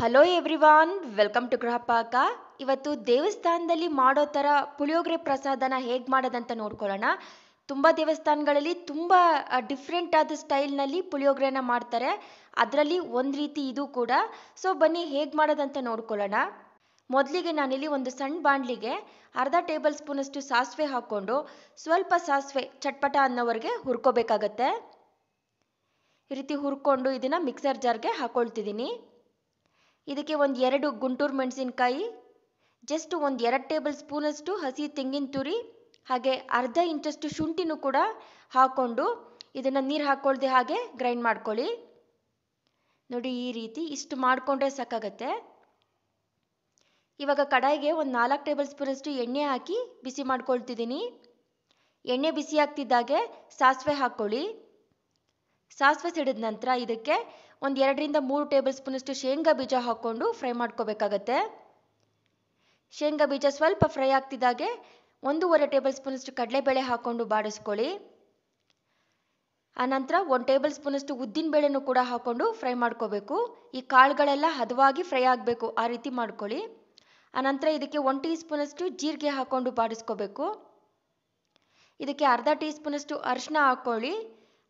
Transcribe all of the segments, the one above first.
hello everyone welcome to Grihapaka ಇವತ್ತು ದೇವಸ್ಥಾನದಲ್ಲಿ ಮಾಡೋ ಥರ ಪುಳಿಯೋಗರೆ ಪ್ರಸಾದನ ಹೇಗೆ ಮಾಡೋದಂತ ನೋಡ್ಕೊಳ್ಳೋಣ ತುಂಬ ದೇವಸ್ಥಾನಗಳಲ್ಲಿ ತುಂಬ ಡಿಫ್ರೆಂಟ್ ಆದ ಸ್ಟೈಲ್ನಲ್ಲಿ ಪುಳಿಯೋಗರೆನ ಮಾಡ್ತಾರೆ ಅದರಲ್ಲಿ ಒಂದು ರೀತಿ ಇದು ಕೂಡ ಸೊ ಬನ್ನಿ ಹೇಗೆ ಮಾಡೋದಂತ ನೋಡ್ಕೊಳ್ಳೋಣ ಮೊದಲಿಗೆ ನಾನಿಲ್ಲಿ ಒಂದು ಸಣ್ಣ ಬಾಣಲಿಗೆ ಅರ್ಧ ಟೇಬಲ್ ಸ್ಪೂನಷ್ಟು ಸಾಸಿವೆ ಹಾಕ್ಕೊಂಡು ಸ್ವಲ್ಪ ಸಾಸಿವೆ ಚಟ್ಪಟ ಅನ್ನೋವರೆಗೆ ಹುರ್ಕೋಬೇಕಾಗತ್ತೆ ಈ ರೀತಿ ಹುರ್ಕೊಂಡು ಇದನ್ನು ಮಿಕ್ಸರ್ ಜಾರ್ಗೆ ಹಾಕ್ಕೊಳ್ತಿದ್ದೀನಿ ಇದಕ್ಕೆ ಒಂದು ಎರಡು ಗುಂಟೂರು ಮೆಣಸಿನಕಾಯಿ ಜಸ್ಟ್ ಒಂದು ಎರಡು ಟೇಬಲ್ ಸ್ಪೂನಷ್ಟು ಹಸಿ ತೆಂಗಿನ ತುರಿ ಹಾಗೆ ಅರ್ಧ ಇಂಚಷ್ಟು ಶುಂಠಿನೂ ಕೂಡ ಹಾಕ್ಕೊಂಡು ಇದನ್ನು ನೀರು ಹಾಕ್ಕೊಳ್ದೆ ಹಾಗೆ ಗ್ರೈಂಡ್ ಮಾಡ್ಕೊಳ್ಳಿ ನೋಡಿ ಈ ರೀತಿ ಇಷ್ಟು ಮಾಡಿಕೊಂಡ್ರೆ ಸಾಕಾಗತ್ತೆ ಇವಾಗ ಕಡಾಯಿಗೆ ಒಂದು ನಾಲ್ಕು ಟೇಬಲ್ ಸ್ಪೂನಷ್ಟು ಎಣ್ಣೆ ಹಾಕಿ ಬಿಸಿ ಮಾಡ್ಕೊಳ್ತಿದ್ದೀನಿ ಎಣ್ಣೆ ಬಿಸಿ ಆಗ್ತಿದ್ದಾಗೆ ಸಾಸಿವೆ ಹಾಕ್ಕೊಳ್ಳಿ ಸಾಸಿವೆ ಸಿಡಿದ ನಂತರ ಇದಕ್ಕೆ ಒಂದು ಎರಡರಿಂದ ಮೂರು ಟೇಬಲ್ ಸ್ಪೂನಷ್ಟು ಶೇಂಗಾ ಬೀಜ ಹಾಕ್ಕೊಂಡು ಫ್ರೈ ಮಾಡ್ಕೋಬೇಕಾಗತ್ತೆ ಶೇಂಗಾ ಬೀಜ ಸ್ವಲ್ಪ ಫ್ರೈ ಆಗ್ತಿದ್ದಾಗೆ ಒಂದೂವರೆ ಟೇಬಲ್ ಸ್ಪೂನಷ್ಟು ಕಡಲೆಬೇಳೆ ಹಾಕ್ಕೊಂಡು ಬಾಡಿಸ್ಕೊಳ್ಳಿ ಆನಂತರ ಒಂದು ಟೇಬಲ್ ಸ್ಪೂನಷ್ಟು ಉದ್ದಿನಬೇಳೆನೂ ಕೂಡ ಹಾಕ್ಕೊಂಡು ಫ್ರೈ ಮಾಡ್ಕೋಬೇಕು ಈ ಕಾಳುಗಳೆಲ್ಲ ಹದವಾಗಿ ಫ್ರೈ ಆಗಬೇಕು ಆ ರೀತಿ ಮಾಡ್ಕೊಳ್ಳಿ ಆನಂತರ ಇದಕ್ಕೆ ಒನ್ ಟೀ ಸ್ಪೂನಷ್ಟು ಜೀರಿಗೆ ಹಾಕ್ಕೊಂಡು ಬಾಡಿಸ್ಕೋಬೇಕು ಇದಕ್ಕೆ ಅರ್ಧ ಟೀ ಸ್ಪೂನಷ್ಟು ಅರಿಶಿನ ಹಾಕ್ಕೊಳ್ಳಿ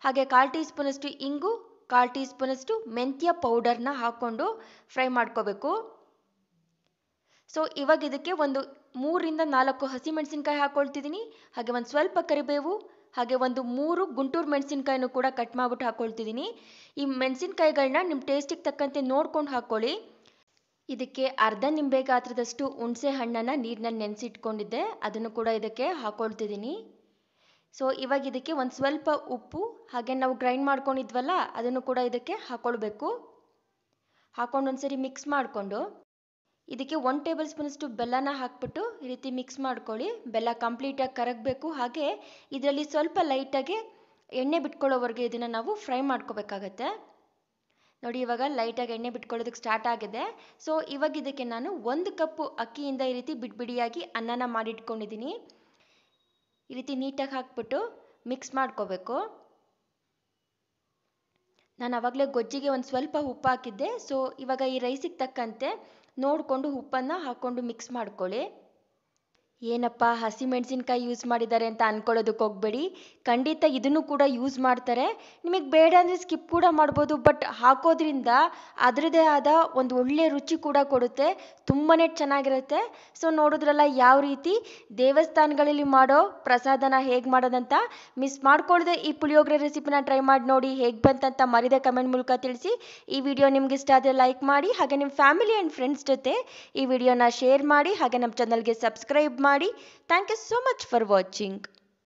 ಹಾಗೆ ಕಾಲು ಟೀ ಸ್ಪೂನಷ್ಟು ಇಂಗು ಕಾಲ್ ಟೀ ಸ್ಪೂನಷ್ಟು ಮೆಂತ್ಯ ಪೌಡರ್ನ ಹಾಕ್ಕೊಂಡು ಫ್ರೈ ಮಾಡ್ಕೋಬೇಕು ಸೊ ಇವಾಗ ಇದಕ್ಕೆ ಒಂದು ಮೂರಿಂದ ನಾಲ್ಕು ಹಸಿಮೆಣಸಿನ್ಕಾಯಿ ಹಾಕ್ಕೊಳ್ತಿದ್ದೀನಿ ಹಾಗೆ ಒಂದು ಸ್ವಲ್ಪ ಕರಿಬೇವು ಹಾಗೆ ಒಂದು ಮೂರು ಗುಂಟೂರು ಮೆಣಸಿನ್ಕಾಯಿನು ಕೂಡ ಕಟ್ ಮಾಡಿಬಿಟ್ಟು ಹಾಕ್ಕೊಳ್ತಿದ್ದೀನಿ ಈ ಮೆಣಸಿನ್ಕಾಯಿಗಳನ್ನ ನಿಮ್ಮ ಟೇಸ್ಟಿಗೆ ತಕ್ಕಂತೆ ನೋಡ್ಕೊಂಡು ಹಾಕ್ಕೊಳ್ಳಿ ಇದಕ್ಕೆ ಅರ್ಧ ನಿಂಬೆ ಗಾತ್ರದಷ್ಟು ಹುಣಸೆ ಹಣ್ಣನ್ನು ನೀರಿನಲ್ಲಿ ನೆನೆಸಿಟ್ಕೊಂಡಿದ್ದೆ ಅದನ್ನು ಕೂಡ ಇದಕ್ಕೆ ಹಾಕ್ಕೊಳ್ತಿದ್ದೀನಿ ಸೊ ಇವಾಗ ಇದಕ್ಕೆ ಒಂದು ಸ್ವಲ್ಪ ಉಪ್ಪು ಹಾಗೆ ನಾವು ಗ್ರೈಂಡ್ ಮಾಡ್ಕೊಂಡಿದ್ವಲ್ಲ ಅದನ್ನು ಕೂಡ ಇದಕ್ಕೆ ಹಾಕ್ಕೊಳ್ಬೇಕು ಹಾಕ್ಕೊಂಡು ಒಂದ್ಸರಿ ಮಿಕ್ಸ್ ಮಾಡಿಕೊಂಡು ಇದಕ್ಕೆ ಒನ್ ಟೇಬಲ್ ಸ್ಪೂನಷ್ಟು ಬೆಲ್ಲನ ಹಾಕ್ಬಿಟ್ಟು ಈ ರೀತಿ ಮಿಕ್ಸ್ ಮಾಡ್ಕೊಳ್ಳಿ ಬೆಲ್ಲ ಕಂಪ್ಲೀಟಾಗಿ ಕರಗಬೇಕು ಹಾಗೆ ಇದರಲ್ಲಿ ಸ್ವಲ್ಪ ಲೈಟಾಗಿ ಎಣ್ಣೆ ಬಿಟ್ಕೊಳ್ಳೋವರೆಗೆ ಇದನ್ನು ನಾವು ಫ್ರೈ ಮಾಡ್ಕೋಬೇಕಾಗತ್ತೆ ನೋಡಿ ಇವಾಗ ಲೈಟಾಗಿ ಎಣ್ಣೆ ಬಿಟ್ಕೊಳ್ಳೋದಕ್ಕೆ ಸ್ಟಾರ್ಟ್ ಆಗಿದೆ ಸೊ ಇವಾಗ ಇದಕ್ಕೆ ನಾನು ಒಂದು ಕಪ್ಪು ಅಕ್ಕಿಯಿಂದ ಈ ರೀತಿ ಬಿಡಿಬಿಡಿಯಾಗಿ ಅನ್ನನ ಮಾಡಿಟ್ಕೊಂಡಿದ್ದೀನಿ ಈ ರೀತಿ ನೀಟಾಗಿ ಹಾಕ್ಬಿಟ್ಟು ಮಿಕ್ಸ್ ಮಾಡ್ಕೋಬೇಕು ನಾನು ಆವಾಗಲೇ ಗೊಜ್ಜಿಗೆ ಒಂದು ಸ್ವಲ್ಪ ಉಪ್ಪು ಹಾಕಿದ್ದೆ ಸೊ ಇವಾಗ ಈ ರೈಸಿಗೆ ತಕ್ಕಂತೆ ನೋಡಿಕೊಂಡು ಉಪ್ಪನ್ನು ಹಾಕ್ಕೊಂಡು ಮಿಕ್ಸ್ ಮಾಡ್ಕೊಳ್ಳಿ ಏನಪ್ಪ ಹಸಿ ಮೆಣಸಿನಕಾಯಿ ಯೂಸ್ ಮಾಡಿದ್ದಾರೆ ಅಂತ ಅಂದ್ಕೊಳ್ಳೋದಕ್ಕೆ ಹೋಗ್ಬೇಡಿ ಖಂಡಿತ ಇದನ್ನು ಕೂಡ ಯೂಸ್ ಮಾಡ್ತಾರೆ ನಿಮಗೆ ಬೇಡ ಅಂದರೆ ಸ್ಕಿಪ್ ಕೂಡ ಮಾಡ್ಬೋದು ಬಟ್ ಹಾಕೋದ್ರಿಂದ ಅದರದೇ ಆದ ಒಂದು ಒಳ್ಳೆಯ ರುಚಿ ಕೂಡ ಕೊಡುತ್ತೆ ತುಂಬಾ ಚೆನ್ನಾಗಿರುತ್ತೆ ಸೊ ನೋಡಿದ್ರಲ್ಲ ಯಾವ ರೀತಿ ದೇವಸ್ಥಾನಗಳಲ್ಲಿ ಮಾಡೋ ಪ್ರಸಾದನ ಹೇಗೆ ಮಾಡೋದಂತ ಮಿಸ್ ಮಾಡ್ಕೊಳ್ಳದೆ ಈ ಪುಳಿಯೋಗರೆ ರೆಸಿಪಿನ ಟ್ರೈ ಮಾಡಿ ನೋಡಿ ಹೇಗೆ ಬಂತಂತ ಮರಿದೆ ಕಮೆಂಟ್ ಮೂಲಕ ತಿಳಿಸಿ ಈ ವಿಡಿಯೋ ನಿಮ್ಗೆ ಇಷ್ಟ ಆದರೆ ಲೈಕ್ ಮಾಡಿ ಹಾಗೆ ನಿಮ್ಮ ಫ್ಯಾಮಿಲಿ ಆ್ಯಂಡ್ ಫ್ರೆಂಡ್ಸ್ ಜೊತೆ ಈ ವಿಡಿಯೋನ ಶೇರ್ ಮಾಡಿ ಹಾಗೆ ನಮ್ಮ ಚಾನಲ್ಗೆ ಸಬ್ಸ್ಕ್ರೈಬ್ ಮಾಡಿ ಮಾಡಿ thank you so much for watching